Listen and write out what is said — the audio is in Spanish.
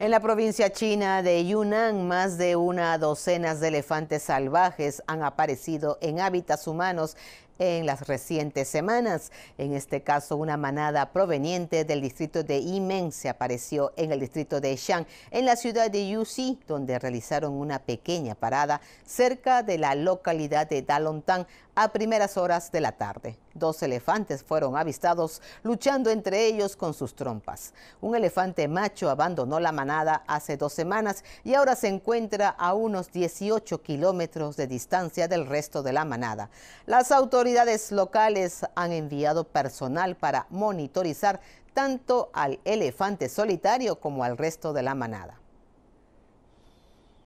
En la provincia china de Yunnan, más de una docena de elefantes salvajes han aparecido en hábitats humanos en las recientes semanas. En este caso, una manada proveniente del distrito de Imen se apareció en el distrito de Xiang, en la ciudad de Yuxi, donde realizaron una pequeña parada cerca de la localidad de Dalontang a primeras horas de la tarde. Dos elefantes fueron avistados luchando entre ellos con sus trompas. Un elefante macho abandonó la manada hace dos semanas y ahora se encuentra a unos 18 kilómetros de distancia del resto de la manada. Las autoridades autoridades locales han enviado personal para monitorizar tanto al elefante solitario como al resto de la manada.